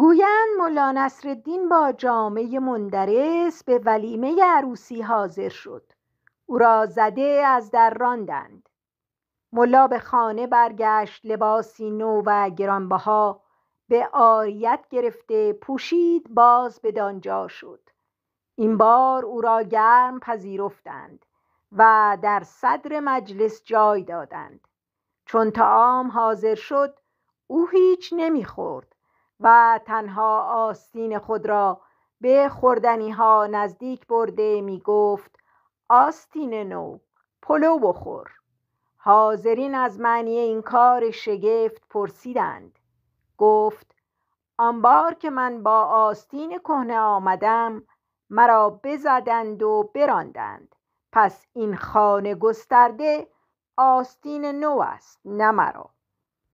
گویند ملا نصرالدین با جامعه مندرس به ولیمه عروسی حاضر شد او را زده از در راندند ملا به خانه برگشت لباسی نو و گرانبها به آریت گرفته پوشید باز به دانجا شد این بار او را گرم پذیرفتند و در صدر مجلس جای دادند چون تعام حاضر شد او هیچ نمیخورد و تنها آستین خود را به خوردنی ها نزدیک برده می گفت آستین نو پلو بخور حاضرین از معنی این کار شگفت پرسیدند گفت آنبار که من با آستین کهنه آمدم مرا بزدند و براندند پس این خانه گسترده آستین نو است نه مرا